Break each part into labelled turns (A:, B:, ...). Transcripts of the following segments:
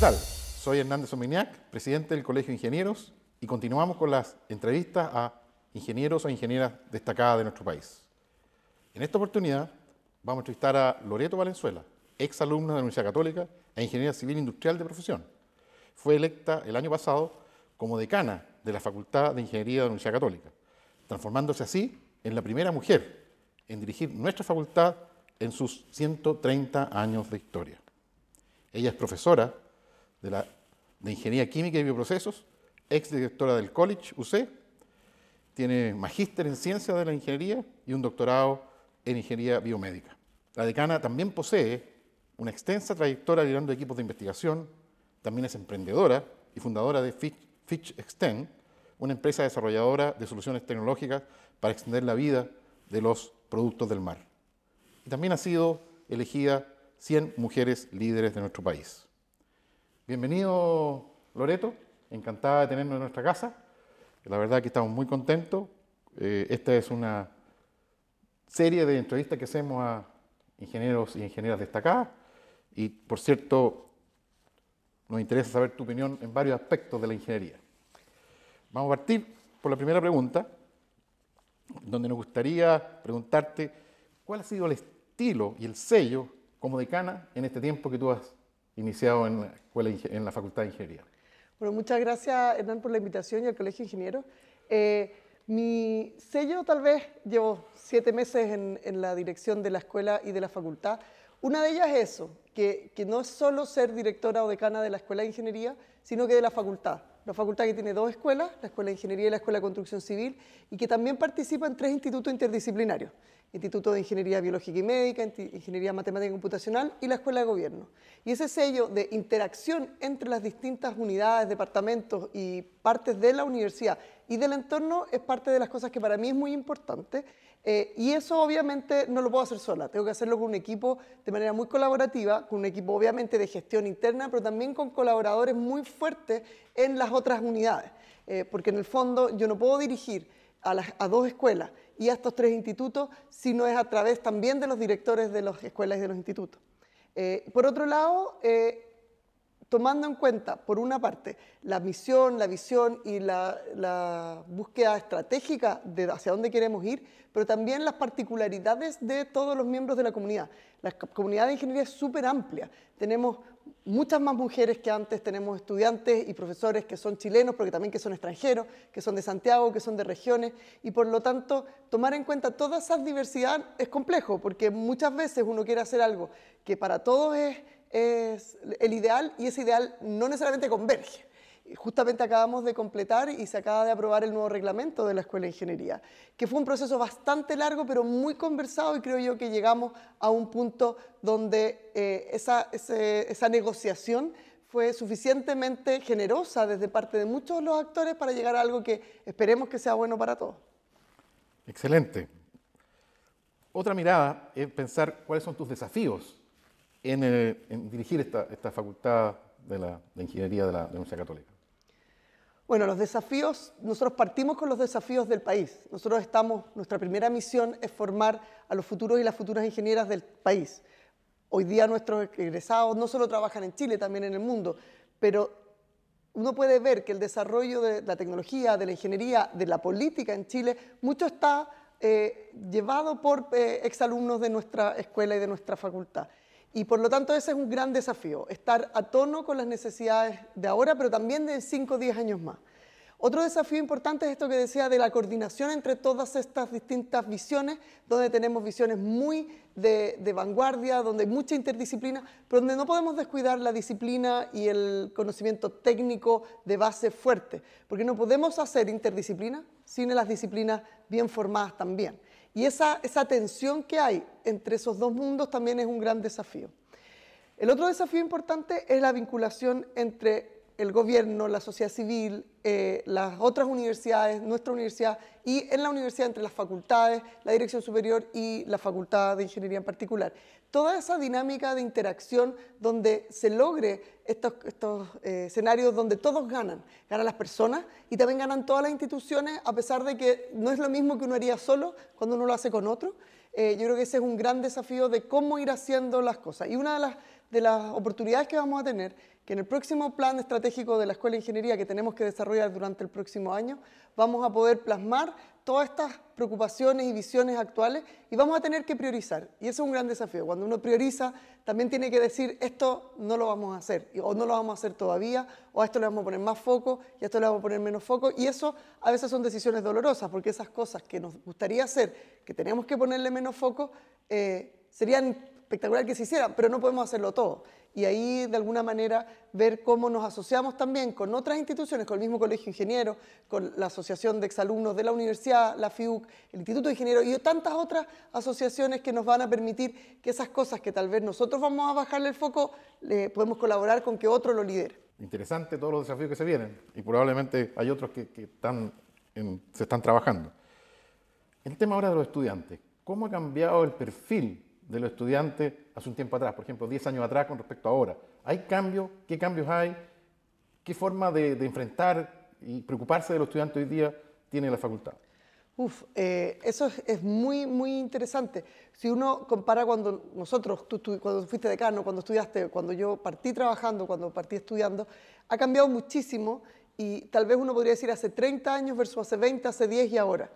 A: Soy Hernández Omeñac, presidente del Colegio de Ingenieros, y continuamos con las entrevistas a ingenieros o ingenieras destacadas de nuestro país. En esta oportunidad vamos a entrevistar a Loreto Valenzuela, ex alumna de la Universidad Católica e ingeniera civil industrial de profesión. Fue electa el año pasado como decana de la Facultad de Ingeniería de la Universidad Católica, transformándose así en la primera mujer en dirigir nuestra facultad en sus 130 años de historia. Ella es profesora de, Ingeniería Química y Bioprocesos, ex directora del College UC, tiene magíster en Ciencias de la Ingeniería y un doctorado en Ingeniería Biomédica. La decana también posee una extensa trayectoria liderando equipos de investigación, también es emprendedora y fundadora de Fitch, Extend, una empresa desarrolladora de soluciones tecnológicas para extender la vida de los productos del mar. Y también ha sido elegida 100 mujeres líderes de nuestro país. Bienvenido, Loreto. Encantada de tenernos en nuestra casa. La verdad que estamos muy contentos. Eh, esta es una serie de entrevistas que hacemos a ingenieros y ingenieras destacadas. Y, por cierto, nos interesa saber tu opinión en varios aspectos de la ingeniería. Vamos a partir por la primera pregunta, donde nos gustaría preguntarte cuál ha sido el estilo y el sello como decana en este tiempo que tú has iniciado en la, Facultad de Ingeniería.
B: Bueno, muchas gracias Hernán por la invitación y al Colegio Ingeniero. Eh, mi sello tal vez, llevo siete meses en, la dirección de la escuela y de la facultad. Una de ellas es eso, que, que no es solo ser directora o decana de la Escuela de Ingeniería, sino que de la facultad la facultad que tiene dos escuelas, la Escuela de Ingeniería y la Escuela de Construcción Civil, y que también participa en tres institutos interdisciplinarios. Instituto de Ingeniería Biológica y Médica, Ingeniería Matemática y Computacional y la Escuela de Gobierno. Y ese sello de interacción entre las distintas unidades, departamentos y partes de la universidad y del entorno es parte de las cosas que para mí es muy importante. Eh, y eso obviamente no lo puedo hacer sola, tengo que hacerlo con un equipo de manera muy colaborativa, con un equipo obviamente de gestión interna, pero también con colaboradores muy fuertes en las otras unidades. Eh, porque en el fondo yo no puedo dirigir a dos escuelas y a estos tres institutos, si no es a través también de los directores de las escuelas y de los institutos. Eh, por otro lado, eh, tomando en cuenta, por una parte, la misión, la visión y la, búsqueda estratégica de hacia dónde queremos ir, pero también las particularidades de todos los miembros de la comunidad. La comunidad de ingeniería es súper amplia. Tenemos muchas más mujeres que antes, tenemos estudiantes y profesores que son chilenos, pero también que son extranjeros, que son de Santiago, que son de regiones, y por lo tanto tomar en cuenta toda esa diversidad es complejo, porque muchas veces uno quiere hacer algo que para todos es es el ideal y ese ideal no necesariamente converge. Justamente acabamos de completar y se acaba de aprobar el nuevo reglamento de la Escuela de Ingeniería, que fue un proceso bastante largo, pero muy conversado y creo yo que llegamos a un punto donde eh, esa, esa negociación fue suficientemente generosa desde parte de muchos de los actores para llegar a algo que esperemos que sea bueno para todos.
A: Excelente. Otra mirada es pensar cuáles son tus desafíos en, dirigir esta, facultad de, la, ingeniería de la, Universidad Católica?
B: Bueno, los desafíos, nosotros partimos con los desafíos del país. Nosotros estamos, nuestra primera misión es formar a los futuros y las futuras ingenieras del país. Hoy día nuestros egresados no solo trabajan en Chile, también en el mundo, pero uno puede ver que el desarrollo de la tecnología, de la ingeniería, de la política en Chile, mucho está eh, llevado por eh, exalumnos de nuestra escuela y de nuestra facultad. Y por lo tanto ese es un gran desafío, estar a tono con las necesidades de ahora, pero también de 5 o 10 años más. Otro desafío importante es esto que decía de la coordinación entre todas estas distintas visiones, donde tenemos visiones muy de, de, vanguardia, donde hay mucha interdisciplina, pero donde no podemos descuidar la disciplina y el conocimiento técnico de base fuerte, porque no podemos hacer interdisciplina sin las disciplinas bien formadas también. Y esa, esa tensión que hay entre esos dos mundos también es un gran desafío. El otro desafío importante es la vinculación entre el gobierno, la sociedad civil, eh, las otras universidades, nuestra universidad y en la universidad entre las facultades, la dirección superior y la facultad de ingeniería en particular. Toda esa dinámica de interacción donde se logre estos, eh, escenarios donde todos ganan, ganan las personas y también ganan todas las instituciones a pesar de que no es lo mismo que uno haría solo cuando uno lo hace con otro. Eh, yo creo que ese es un gran desafío de cómo ir haciendo las cosas. Y una de las de las oportunidades que vamos a tener, que en el próximo plan estratégico de la Escuela de Ingeniería que tenemos que desarrollar durante el próximo año, vamos a poder plasmar todas estas preocupaciones y visiones actuales y vamos a tener que priorizar. Y eso es un gran desafío. Cuando uno prioriza, también tiene que decir, esto no lo vamos a hacer, o no lo vamos a hacer todavía, o a esto le vamos a poner más foco, y a esto le vamos a poner menos foco. Y eso a veces son decisiones dolorosas, porque esas cosas que nos gustaría hacer, que tenemos que ponerle menos foco, eh, serían espectacular que se hiciera, pero no podemos hacerlo todo. Y ahí, de alguna manera, ver cómo nos asociamos también con otras instituciones, con el mismo Colegio de Ingenieros, con la Asociación de Exalumnos de la Universidad, la FIUC, el Instituto de Ingenieros y tantas otras asociaciones que nos van a permitir que esas cosas que tal vez nosotros vamos a bajarle el foco, le podemos colaborar con que otro lo
A: lidere. Interesante todos los desafíos que se vienen y probablemente hay otros que, están se están trabajando. El tema ahora de los estudiantes, ¿cómo ha cambiado el perfil de los estudiantes hace un tiempo atrás, por ejemplo, 10 años atrás con respecto a ahora. ¿Hay cambios? ¿Qué cambios hay? ¿Qué forma de, enfrentar y preocuparse de los estudiantes hoy día tiene la facultad?
B: Uf, eh, eso es, muy, muy interesante. Si uno compara cuando nosotros, tú, tú, cuando fuiste decano, cuando estudiaste, cuando yo partí trabajando, cuando partí estudiando, ha cambiado muchísimo y tal vez uno podría decir hace 30 años versus hace 20, hace 10 y ahora.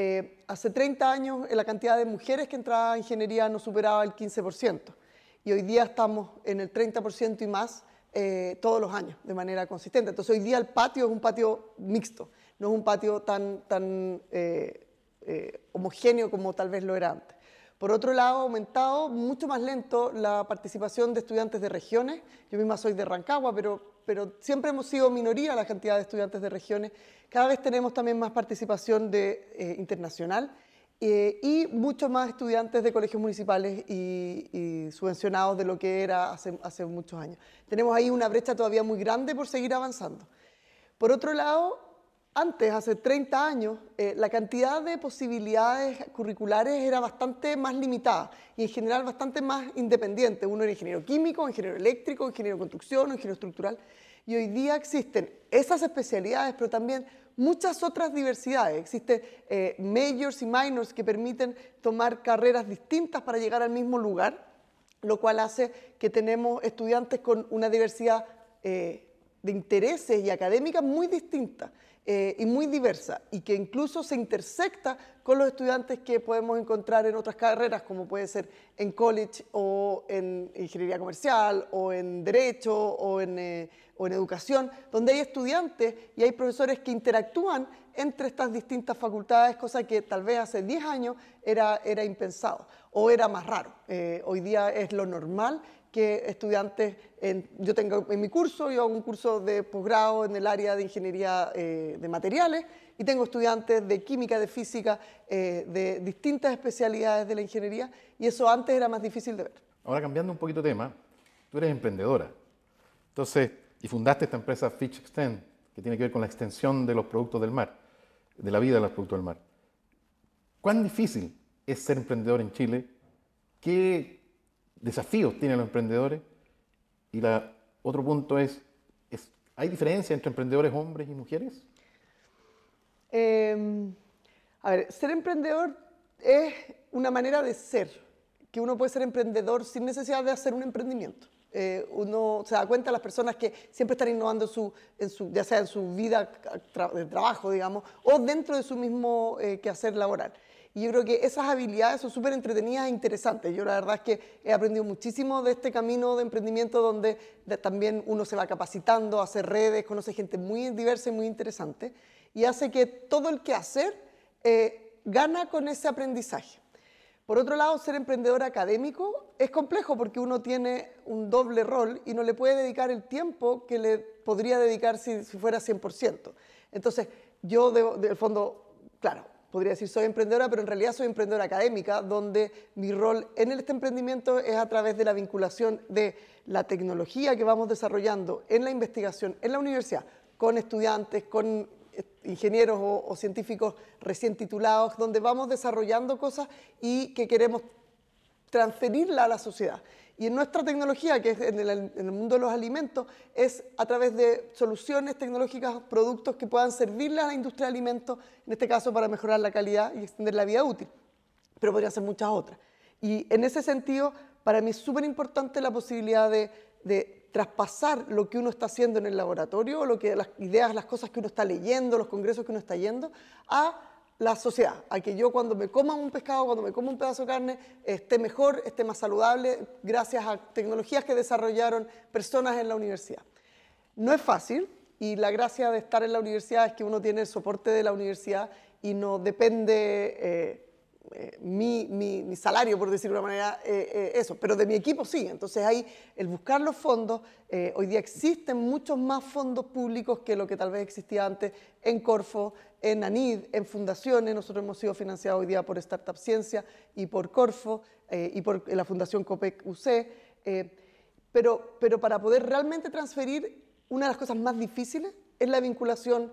B: Eh, hace 30 años eh, la cantidad de mujeres que entraban a ingeniería no superaba el 15%, y hoy día estamos en el 30% y más eh, todos los años, de manera consistente. Entonces hoy día el patio es un patio mixto, no es un patio tan, tan homogéneo como tal vez lo era antes. Por otro lado, ha aumentado mucho más lento la participación de estudiantes de regiones. Yo misma soy de Rancagua, pero pero siempre hemos sido minoría la cantidad de estudiantes de regiones. Cada vez tenemos también más participación de, eh, internacional eh, y muchos más estudiantes de colegios municipales y, subvencionados de lo que era hace muchos años. Tenemos ahí una brecha todavía muy grande por seguir avanzando. Por otro lado, antes, hace 30 años, eh, la cantidad de posibilidades curriculares era bastante más limitada y en general bastante más independiente. Uno era ingeniero químico, ingeniero eléctrico, ingeniero de construcción, ingeniero estructural. Y hoy día existen esas especialidades, pero también muchas otras diversidades. Existen eh, majors y minors que permiten tomar carreras distintas para llegar al mismo lugar, lo cual hace que tenemos estudiantes con una diversidad eh, de intereses y académicas muy distintas. Eh, y muy diversa y que incluso se intersecta con los estudiantes que podemos encontrar en otras carreras como puede ser en college o en ingeniería comercial o en derecho o en, eh, educación, donde hay estudiantes y hay profesores que interactúan entre estas distintas facultades, cosa que tal vez hace 10 años era, era impensado o era más raro. Eh, hoy día es lo normal que estudiantes, yo tengo en mi curso, yo hago un curso de posgrado en el área de ingeniería eh, de materiales y tengo estudiantes de química, de física, eh, de distintas especialidades de la ingeniería y eso antes era más difícil de ver.
A: Ahora cambiando un poquito de tema, tú eres emprendedora, entonces, y fundaste esta empresa Fitch Extend, que tiene que ver con la extensión de los productos del mar, de la vida de los productos del mar. ¿Cuán difícil es ser emprendedor en Chile? ¿Qué, desafíos tienen los emprendedores. Y la, otro punto es, ¿hay diferencia entre emprendedores hombres y mujeres?
B: Em, a ver, ser emprendedor es una manera de ser, que uno puede ser emprendedor sin necesidad de hacer un emprendimiento. Eh, uno se da cuenta las personas que siempre están innovando su, ya sea en su vida de trabajo, digamos, o dentro de su mismo eh, quehacer laboral. Y yo creo que esas habilidades son súper entretenidas e interesantes. Yo la verdad es que he aprendido muchísimo de este camino de emprendimiento donde también uno se va capacitando, hace redes, conoce gente muy diversa y muy interesante. Y hace que todo el que hacer eh, gana con ese aprendizaje. Por otro lado, ser emprendedor académico es complejo porque uno tiene un doble rol y no le puede dedicar el tiempo que le podría dedicar si, fuera 100%. Entonces, yo, del de, fondo, claro, podría decir soy emprendedora, pero en realidad soy emprendedora académica, donde mi rol en este emprendimiento es a través de la vinculación de la tecnología que vamos desarrollando en la investigación en la universidad, con estudiantes, con eh, ingenieros o, científicos recién titulados, donde vamos desarrollando cosas y que queremos transferirla a la sociedad. Y en nuestra tecnología, que es en el, mundo de los alimentos, es a través de soluciones tecnológicas, productos que puedan servirle a la industria de alimentos, en este caso para mejorar la calidad y extender la vida útil, pero podría ser muchas otras. Y en ese sentido, para mí es súper importante la posibilidad de, traspasar lo que uno está haciendo en el laboratorio, lo que, las ideas, las cosas que uno está leyendo, los congresos que uno está yendo, a la sociedad, a que yo cuando me coma un pescado, cuando me coma un pedazo de carne, esté mejor, esté más saludable, gracias a tecnologías que desarrollaron personas en la universidad. No es fácil y la gracia de estar en la universidad es que uno tiene el soporte de la universidad y no depende eh, eh, mi, salario, por decirlo de una manera, eh, eso, pero de mi equipo sí. Entonces ahí el buscar los fondos, hoy día existen muchos más fondos públicos que lo que tal vez existía antes en Corfo, en ANID, en fundaciones. Nosotros hemos sido financiados hoy día por Startup Ciencia y por Corfo eh, y por la Fundación COPEC UC. Eh, pero, para poder realmente transferir, una de las cosas más difíciles es la vinculación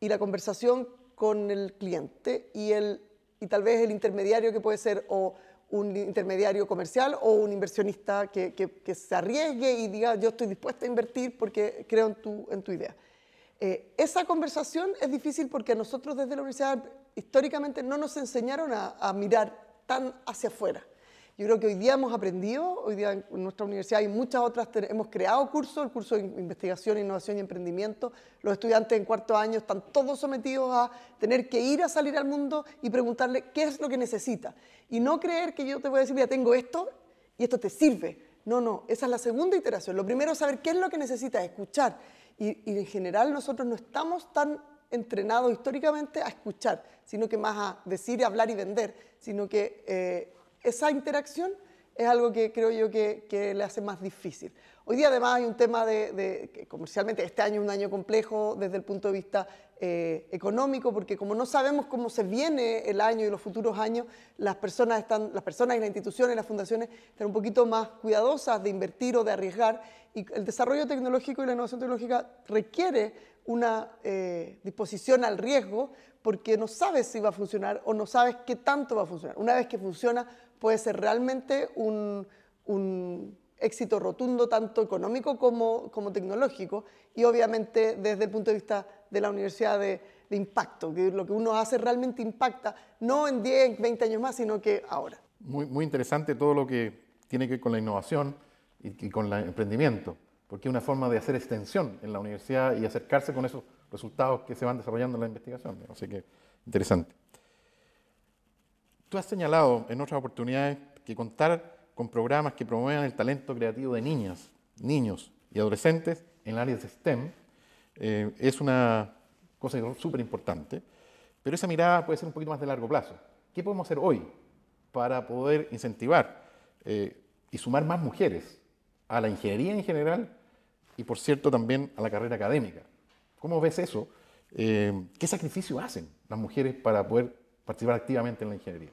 B: y la conversación con el cliente y, y tal vez el intermediario que puede ser o un intermediario comercial o un inversionista que, se arriesgue y diga yo estoy dispuesto a invertir porque creo en tu idea. Eh, esa conversación es difícil porque nosotros desde la universidad históricamente no nos enseñaron a, mirar tan hacia afuera. Yo creo que hoy día hemos aprendido, hoy día en nuestra universidad y muchas otras, hemos creado cursos, el curso de investigación, innovación y emprendimiento. Los estudiantes en cuarto año están todos sometidos a tener que ir a salir al mundo y preguntarle qué es lo que necesita. Y no creer que yo te voy a decir, ya tengo esto y esto te sirve. No, no, esa es la segunda iteración. Lo primero es saber qué es lo que necesita, escuchar y, en general nosotros no estamos tan entrenados históricamente a escuchar, sino que más a decir, hablar y vender, sino que eh, esa interacción es algo que creo yo que le hace más difícil. Hoy día además hay un tema de, comercialmente, este año es un año complejo desde el punto de vista eh, económico, porque como no sabemos cómo se viene el año y los futuros años, las personas, están, las personas y las instituciones, las fundaciones están un poquito más cuidadosas de invertir o de arriesgar. Y el desarrollo tecnológico y la innovación tecnológica requiere una eh, disposición al riesgo porque no sabes si va a funcionar o no sabes qué tanto va a funcionar. Una vez que funciona puede ser realmente un éxito rotundo, tanto económico como, como tecnológico, y obviamente desde el punto de vista de la universidad de, impacto, que lo que uno hace realmente impacta, no en 10, 20 años más, sino que ahora.
A: Muy, muy interesante todo lo que tiene que ver con la innovación y con el emprendimiento, porque es una forma de hacer extensión en la universidad y acercarse con esos resultados que se van desarrollando en la investigación. Así que interesante. Tú has señalado en otras oportunidades que contar con programas que promuevan el talento creativo de niñas, niños y adolescentes en áreas de STEM eh, es una cosa súper importante, pero esa mirada puede ser un poquito más de largo plazo. ¿Qué podemos hacer hoy para poder incentivar eh, y sumar más mujeres a la ingeniería en general y, por cierto, también a la carrera académica? ¿Cómo ves eso? Eh, ¿Qué sacrificio hacen las mujeres para poder participar activamente en la ingeniería?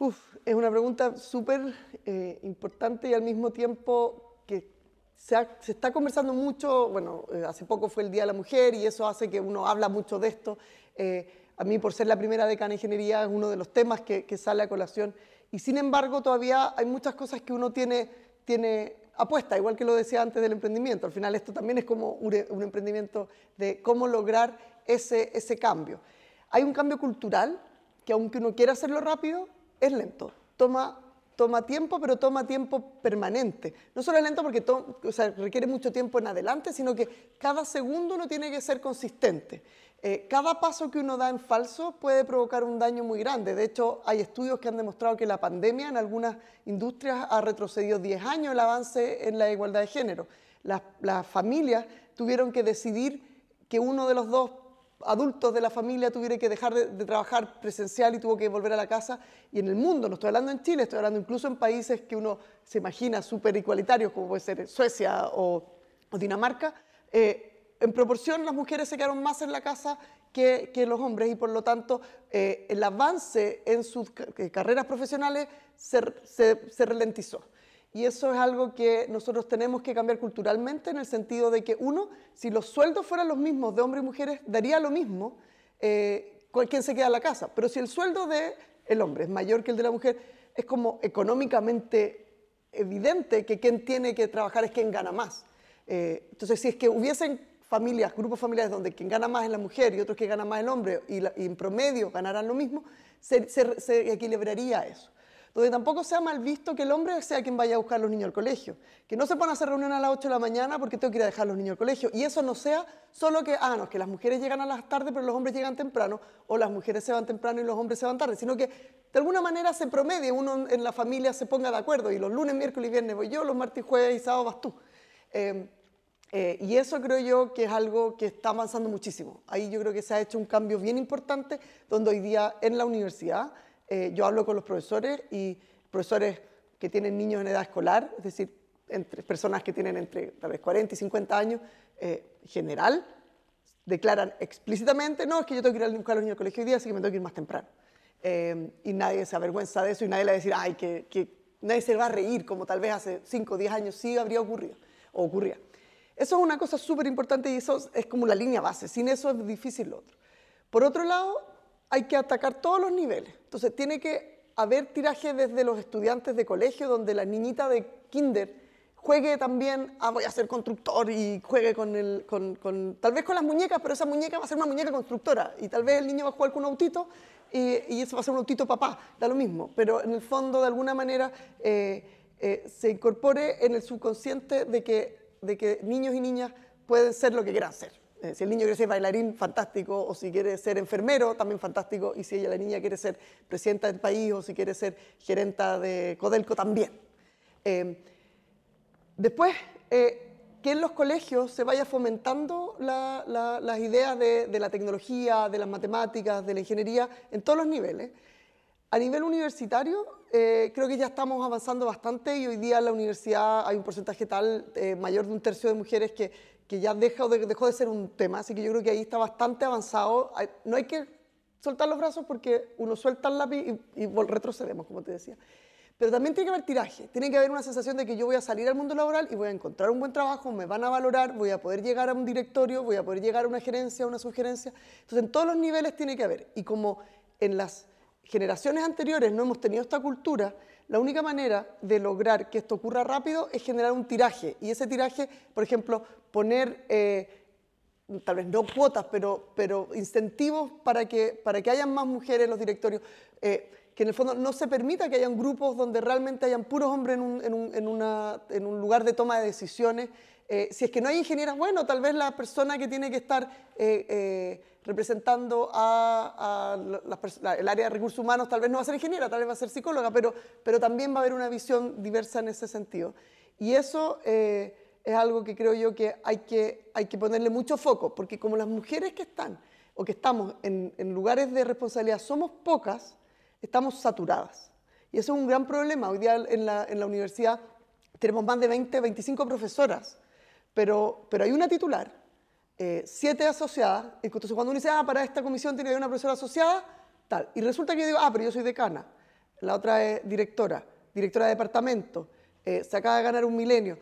B: Uf, es una pregunta súper eh, importante y al mismo tiempo que se, está conversando mucho, bueno, eh, hace poco fue el Día de la Mujer y eso hace que uno habla mucho de esto. Eh, a mí, por ser la primera decana de ingeniería, es uno de los temas que, sale a colación. Y sin embargo, todavía hay muchas cosas que uno tiene, tiene apuesta, igual que lo decía antes del emprendimiento. Al final, esto también es como un, emprendimiento de cómo lograr ese, ese cambio. Hay un cambio cultural que aunque uno quiera hacerlo rápido, es lento, toma, toma tiempo, pero toma tiempo permanente. No solo es lento porque requiere mucho tiempo en adelante, sino que cada segundo uno tiene que ser consistente. Eh, cada paso que uno da en falso puede provocar un daño muy grande. De hecho, hay estudios que han demostrado que la pandemia en algunas industrias ha retrocedido 10 años el avance en la igualdad de género. Las, las familias tuvieron que decidir que uno de los dos adultos de la familia tuvieron que dejar de, trabajar presencial y tuvo que volver a la casa. Y en el mundo, no estoy hablando en Chile, estoy hablando incluso en países que uno se imagina súper igualitarios, como puede ser Suecia o, Dinamarca, eh, en proporción las mujeres se quedaron más en la casa que, los hombres y por lo tanto eh, el avance en sus eh, carreras profesionales se ralentizó. Y eso es algo que nosotros tenemos que cambiar culturalmente en el sentido de que, uno, si los sueldos fueran los mismos de hombres y mujeres, daría lo mismo eh, quien se queda en la casa. Pero si el sueldo del el hombre es mayor que el de la mujer, es como económicamente evidente que quien tiene que trabajar es quien gana más. Eh, entonces, si es que hubiesen familias, grupos familiares donde quien gana más es la mujer y otros que gana más el hombre y, en promedio ganarán lo mismo, se equilibraría eso donde tampoco sea mal visto que el hombre sea quien vaya a buscar a los niños al colegio, que no se a hacer reunión a las 8 de la mañana porque tengo que ir a dejar a los niños al colegio, y eso no sea solo que, ah, no, que las mujeres llegan a las tardes pero los hombres llegan temprano, o las mujeres se van temprano y los hombres se van tarde, sino que de alguna manera se promedie, uno en la familia se ponga de acuerdo, y los lunes, miércoles y viernes voy yo, los martes, jueves y sábados vas tú. Em, eh, y eso creo yo que es algo que está avanzando muchísimo. Ahí yo creo que se ha hecho un cambio bien importante, donde hoy día en la universidad eh, yo hablo con los profesores y profesores que tienen niños en edad escolar, es decir, entre personas que tienen entre tal vez 40 y 50 años, eh, general, declaran explícitamente, no, es que yo tengo que ir a buscar a los niños al colegio hoy día, así que me tengo que ir más temprano. Eh, y nadie se avergüenza de eso y nadie le va a decir, ay, que, que nadie se va a reír, como tal vez hace 5 o 10 años sí habría ocurrido o ocurría. Eso es una cosa súper importante y eso es como la línea base. Sin eso es difícil lo otro. Por otro lado, hay que atacar todos los niveles. Entonces tiene que haber tiraje desde los estudiantes de colegio, donde la niñita de kinder juegue también, a ah, voy a ser constructor y juegue con el, tal vez con las muñecas, pero esa muñeca va a ser una muñeca constructora y tal vez el niño va a jugar con un autito y, eso va a ser un autito papá, da lo mismo, pero en el fondo de alguna manera eh, eh, se incorpore en el subconsciente de que, de que niños y niñas pueden ser lo que quieran ser. Eh, si el niño quiere ser bailarín, fantástico, o si quiere ser enfermero, también fantástico, y si ella, la niña, quiere ser presidenta del país, o si quiere ser gerenta de Codelco, también. Eh, después, eh, que en los colegios se vaya fomentando las ideas de, la tecnología, de las matemáticas, de la ingeniería, en todos los niveles. A nivel universitario, creo que ya estamos avanzando bastante y hoy día en la universidad hay un porcentaje tal mayor de un tercio de mujeres que, que ya dejó de, dejó de ser un tema, así que yo creo que ahí está bastante avanzado. No hay que soltar los brazos porque uno suelta el lápiz y, y retrocedemos, como te decía. Pero también tiene que haber tiraje, tiene que haber una sensación de que yo voy a salir al mundo laboral y voy a encontrar un buen trabajo, me van a valorar, voy a poder llegar a un directorio, voy a poder llegar a una gerencia, a una sugerencia. Entonces, en todos los niveles tiene que haber. Y como en las generaciones anteriores no hemos tenido esta cultura, la única manera de lograr que esto ocurra rápido es generar un tiraje. Y ese tiraje, por ejemplo, poner, eh, tal vez no cuotas, pero, pero incentivos para que, para que hayan más mujeres en los directorios. Eh, que en el fondo no se permita que hayan grupos donde realmente hayan puros hombres en un, lugar de toma de decisiones. Eh, si es que no hay ingenieras, bueno, tal vez la persona que tiene que estar representando a, el área de recursos humanos, tal vez no va a ser ingeniera, tal vez va a ser psicóloga, pero, pero también va a haber una visión diversa en ese sentido. Y eso eh, es algo que creo yo que hay, que hay que ponerle mucho foco, porque como las mujeres que están o que estamos en, lugares de responsabilidad somos pocas, estamos saturadas. Y eso es un gran problema. Hoy día en la, en la universidad tenemos más de 20, 25 profesoras, pero, pero hay una titular eh, siete asociadas. Entonces, cuando uno dice, ah, para esta comisión tiene que haber una profesora asociada, tal. Y resulta que yo digo, ah, pero yo soy decana. La otra es directora, directora de departamento. Eh, se acaba de ganar un milenio.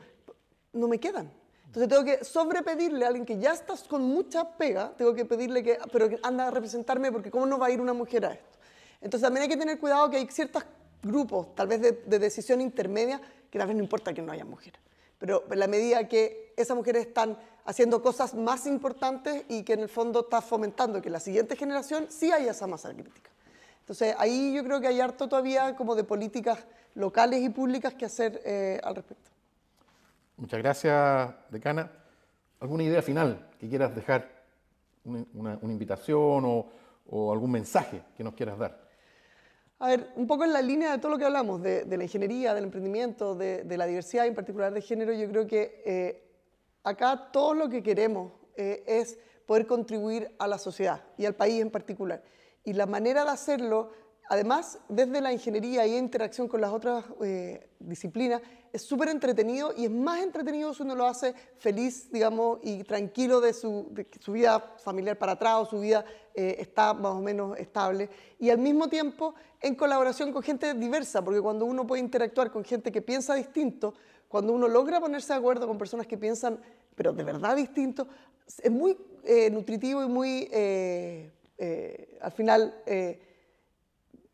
B: No me quedan. Entonces tengo que sobrepedirle a alguien que ya está con mucha pega, tengo que pedirle que, pero que anda a representarme porque cómo no va a ir una mujer a esto. Entonces también hay que tener cuidado que hay ciertos grupos, tal vez de, de decisión intermedia, que tal vez no importa que no haya mujeres. Pero en la medida que esas mujeres están haciendo cosas más importantes y que en el fondo está fomentando que la siguiente generación sí haya esa masa crítica. Entonces ahí yo creo que hay harto todavía como de políticas locales y públicas que hacer eh, al respecto.
A: Muchas gracias, decana. ¿Alguna idea final que quieras dejar? Una, invitación o, algún mensaje que nos quieras dar.
B: A ver, un poco en la línea de todo lo que hablamos, de, la ingeniería, del emprendimiento, de, la diversidad, en particular de género, yo creo que eh, acá todo lo que queremos eh, es poder contribuir a la sociedad y al país en particular. Y la manera de hacerlo, además, desde la ingeniería y interacción con las otras eh, disciplinas, es súper entretenido y es más entretenido si uno lo hace feliz, digamos, y tranquilo de su, vida familiar para atrás o su vida eh, está más o menos estable. Y al mismo tiempo en colaboración con gente diversa, porque cuando uno puede interactuar con gente que piensa distinto, cuando uno logra ponerse de acuerdo con personas que piensan, pero de verdad distinto, es muy eh, nutritivo y muy, eh, eh, al final,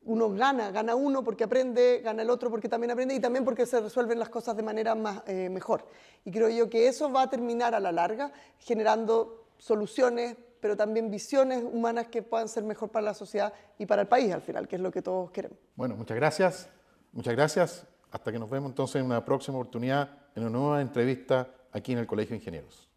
B: uno gana, gana uno porque aprende, gana el otro porque también aprende y también porque se resuelven las cosas de manera más, mejor. Y creo yo que eso va a terminar a la larga generando soluciones, pero también visiones humanas que puedan ser mejor para la sociedad y para el país al final, que es lo que todos queremos.
A: Bueno, muchas gracias. Muchas gracias. Hasta que nos vemos entonces en una próxima oportunidad, en una nueva entrevista aquí en el Colegio de Ingenieros.